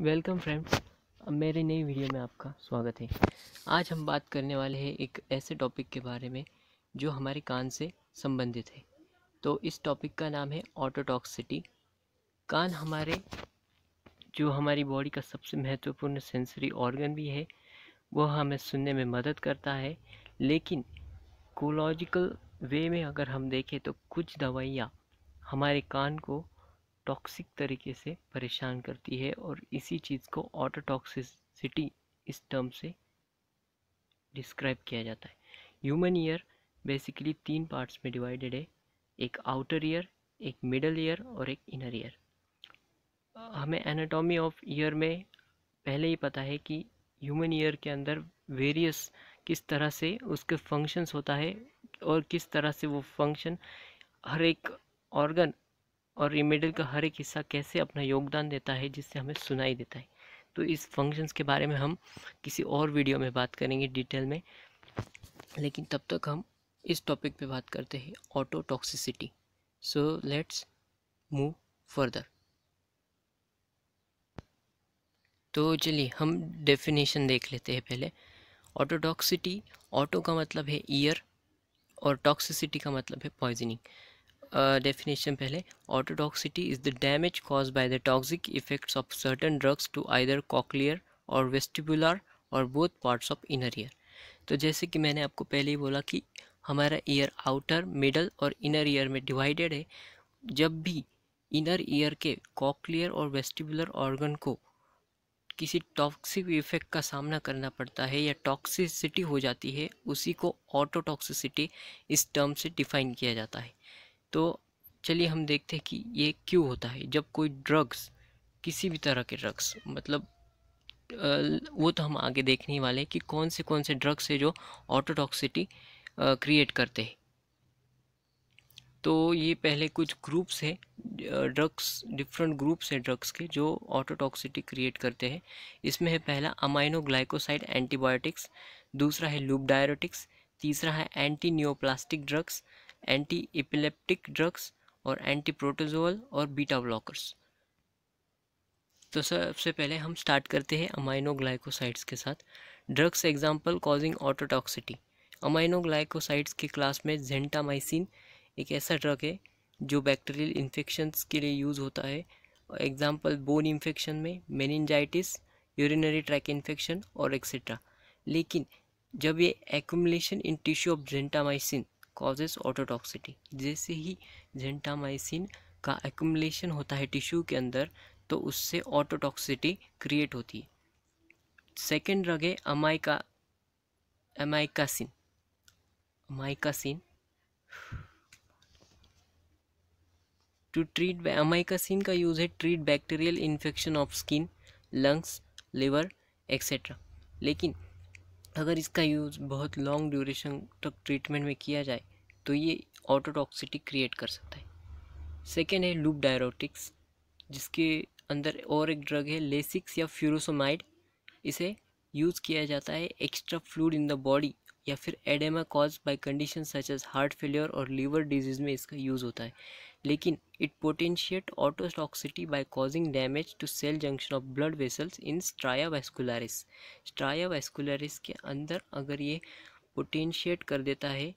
welcome friends मेरे नई video में आपका स्वागत है आज हम बात करने वाले हैं एक ऐसे टॉपिक के बारे में जो हमारे कान से संबंधित है तो इस टॉपिक का नाम है ऑटोटॉक्सिटी कान हमारे जो हमारी बॉडी का सबसे महत्वपूर्ण सेंसरी ऑर्गन भी है वह हमें सुनने में मदद करता है लेकिन कोलॉजिकल वे में अगर हम देखें तो कुछ दवाइयाँ हमारे कान को टॉक्सिक तरीके से परेशान करती है और इसी चीज़ को ऑटोटॉक्सिसिटी इस टर्म से डिस्क्राइब किया जाता है ह्यूमन ईयर बेसिकली तीन पार्ट्स में डिवाइडेड है एक आउटर ईयर एक मिडल ईयर और एक इनर ईयर हमें एनाटॉमी ऑफ ईयर में पहले ही पता है कि ह्यूमन ईयर के अंदर वेरियस किस तरह से उसके फंक्शंस होता है और किस तरह से वो फंक्शन हर एक ऑर्गन और रिमेडल का हर एक हिस्सा कैसे अपना योगदान देता है जिससे हमें सुनाई देता है तो इस फंक्शंस के बारे में हम किसी और वीडियो में बात करेंगे डिटेल में लेकिन तब तक हम इस टॉपिक पे बात करते हैं ototoxicity so let's move further तो चलिए हम डेफिनेशन देख लेते हैं पहले ऑटोटॉक्सिटी ऑटो का मतलब है ईयर और टॉक्सिसिटी का मतलब है पॉइजनिंग डेफ़िनेशन uh, पहले ototoxicity is the damage caused by the toxic effects of certain drugs to either cochlear और वेस्टिबुलर और both parts of inner ear तो जैसे कि मैंने आपको पहले ही बोला कि हमारा ईयर आउटर मिडल और इनर ईयर में डिवाइडेड है जब भी इनर ईयर के कॉकलियर और वेस्टिबुलर ऑर्गन को किसी टॉक्सिक इफेक्ट का सामना करना पड़ता है या टॉक्सिसिटी हो जाती है उसी को ऑटोटॉक्सिसिटी इस टर्म से डिफाइन किया जाता है तो चलिए हम देखते हैं कि ये क्यों होता है जब कोई ड्रग्स किसी भी तरह के ड्रग्स मतलब वो तो हम आगे देखने वाले हैं कि कौन से कौन से ड्रग्स है जो ऑटोटॉक्सिटी क्रिएट करते हैं तो ये पहले कुछ ग्रुप्स है ड्रग्स डिफरेंट ग्रुप्स हैं ड्रग्स के जो ऑटोटॉक्सिटी क्रिएट करते हैं इसमें है पहला अमाइनोग्लाइकोसाइड एंटीबायोटिक्स दूसरा है लूप डायरोटिक्स तीसरा है anti neoplastic drugs anti epileptic drugs और एंटी प्रोटोजोल और बीटा ब्लॉकर्स तो सबसे पहले हम स्टार्ट करते हैं अमाइनोग्लाइकोसाइड्स के साथ drugs example causing ototoxicity aminoglycosides के क्लास में जेंटामाइसिन एक ऐसा ड्रग है जो बैक्टीरियल इन्फेक्शंस के लिए यूज़ होता है एग्जाम्पल बोन इन्फेक्शन में मेनिनजाइटिस यूरिनरी ट्रैक इन्फेक्शन और एक्सेट्रा लेकिन जब ये accumulation in tissue of gentamicin causes ototoxicity जैसे ही जेंटामाइसिन का एक्मलेशन होता है टिश्यू के अंदर तो उससे ऑटोटॉक्सिटी क्रिएट होती है सेकेंड ड्रग है अमाइका अमाइकासिन अमाइकासिन टू ट्रीट अमाइकासिन का यूज़ है treat bacterial infection of skin lungs liver etcetera लेकिन अगर इसका यूज़ बहुत लॉन्ग ड्यूरेशन तक ट्रीटमेंट में किया जाए तो ये ऑटोटॉक्सिटी क्रिएट कर सकता है सेकेंड है लूप डायरोटिक्स जिसके अंदर और एक ड्रग है लेसिक्स या फ्यूरोसोमाइड इसे यूज़ किया जाता है extra fluid in the body या फिर oedema cause by condition such as heart failure और लीवर डिजीज में इसका यूज़ होता है लेकिन it potentiate ototoxicity by causing damage to cell junction of blood vessels in stria vascularis stria vascularis के अंदर अगर ये पोटेंशिएट कर देता है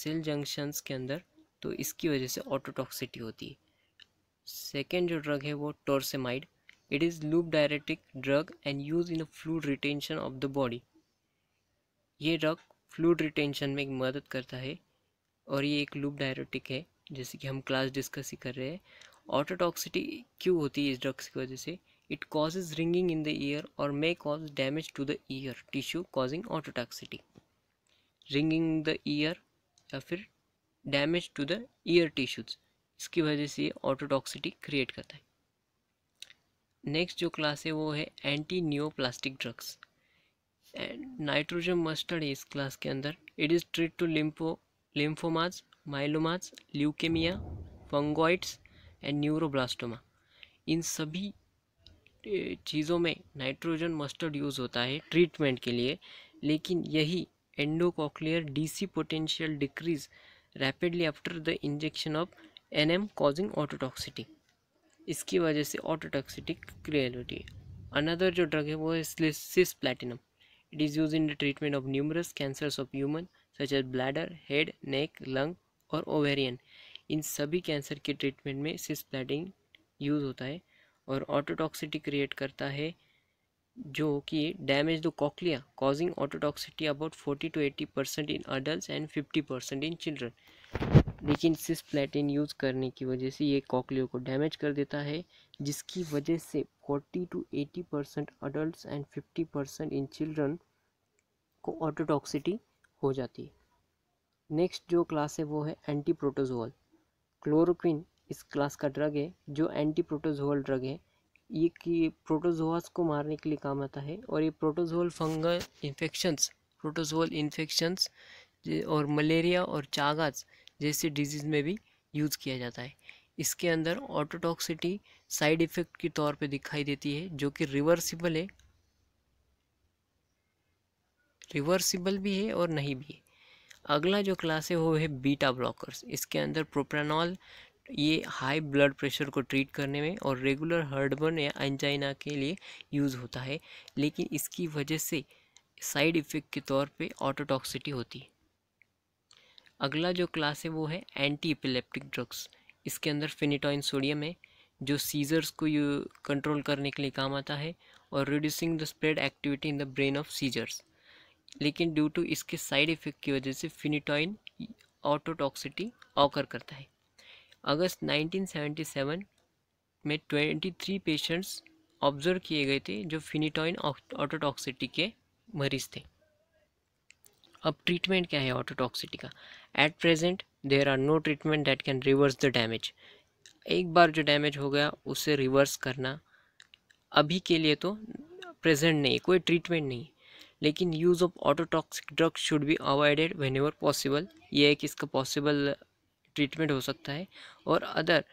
सेल जंक्शंस के अंदर तो इसकी वजह से ऑटोटॉक्सिटी होती है सेकेंड जो ड्रग है वो torsemide it is loop diuretic drug and use in a fluid retention of the body ये ड्रग फ्लूड रिटेंशन में मदद करता है और ये एक लूप डायरेटिक है जैसे कि हम क्लास डिस्कस ही कर रहे हैं ऑटोटॉक्सिटी क्यों होती है इस ड्रग्स की वजह से it causes ringing in the ear और may cause damage to the ear tissue causing ototoxicity ringing the ear या फिर damage to the ear tissues इसकी वजह से ये ऑटोटॉक्सिटी क्रिएट करता है नेक्स्ट जो क्लास है वो है anti neoplastic drugs nitrogen mustard है इस क्लास के अंदर it is treat to lympho lymphomas myelomas leukaemia fungoides and neuroblastoma इन सभी चीज़ों में नाइट्रोजन मस्टर्ड यूज़ होता है ट्रीटमेंट के लिए लेकिन यही endocochlear DC potential decrease rapidly after the injection of NM causing ototoxicity इसकी वजह से ऑटोटॉक्सिटी क्रिएट होती है अनदर जो ड्रग है वो है cis platinum It is used in the treatment of numerous cancers of human such as bladder, head, neck, lung और ओवेरियन इन सभी कैंसर के ट्रीटमेंट में सिस्प्लैटिन यूज़ होता है और ऑटोटॉक्सिटी क्रिएट करता है जो कि damage the cochlea causing ototoxicity about 40 to 80 percent in adult and 50 percent in children लेकिन सिस प्लेटिन यूज़ करने की वजह से ये कॉकलियो को डैमेज कर देता है जिसकी वजह से 40 to 80 percent adult and 50 percent in children को ऑटोटॉक्सिटी हो जाती है नेक्स्ट जो क्लास है वो है एंटी प्रोटोजोल क्लोरोक्विन इस क्लास का ड्रग है जो एंटी प्रोटोजोल ड्रग है ये कि प्रोटोजोआस को मारने के लिए काम आता है और ये protozoal fungal infections protozoal infections और मलेरिया और चागाज जैसे डिजीज़ में भी यूज़ किया जाता है इसके अंदर ऑटोटॉक्सिटी साइड इफ़ेक्ट के तौर पे दिखाई देती है जो कि रिवर्सिबल है रिवर्सिबल भी है और नहीं भी है अगला जो क्लास है वो है बीटा ब्लॉकर्स इसके अंदर प्रोप्रानॉल ये हाई ब्लड प्रेशर को ट्रीट करने में और रेगुलर हर्डबर्न या एंजाइना के लिए यूज़ होता है लेकिन इसकी वजह से साइड इफ़ेक्ट के तौर पे ऑटोटॉक्सिटी होती है अगला जो क्लास है वो है एंटी एपिलेप्टिक ड्रग्स इसके अंदर फिनिटॉइन सोडियम है जो सीजर्स को कंट्रोल करने के लिए काम आता है और reducing the spread activity in the brain of seizures लेकिन ड्यू टू इसके साइड इफ़ेक्ट की वजह से फिनिटॉइन ऑटोटॉक्सिटी ऑकर करता है अगस्त 1977 में 23 पेशेंट्स ऑब्जर्व किए गए थे जो फिनिटॉइन ऑटोटॉक्सिटी के मरीज थे अब ट्रीटमेंट क्या है ऑटोटॉक्सिटी का at present there are no treatment that can reverse the damage एक बार जो डैमेज हो गया उसे रिवर्स करना अभी के लिए तो प्रेजेंट नहीं कोई ट्रीटमेंट नहीं लेकिन use of ototoxic drugs should be avoided whenever possible ये एक इसका पॉसिबल ट्रीटमेंट हो सकता है और अदर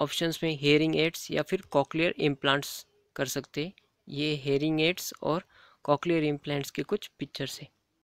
ऑप्शंस में हेयरिंग एड्स या फिर कॉकलियर इम्प्लांट्स कर सकते ये हेयरिंग एड्स और कॉकलियर इम्प्लांट्स के कुछ पिक्चर्स हैं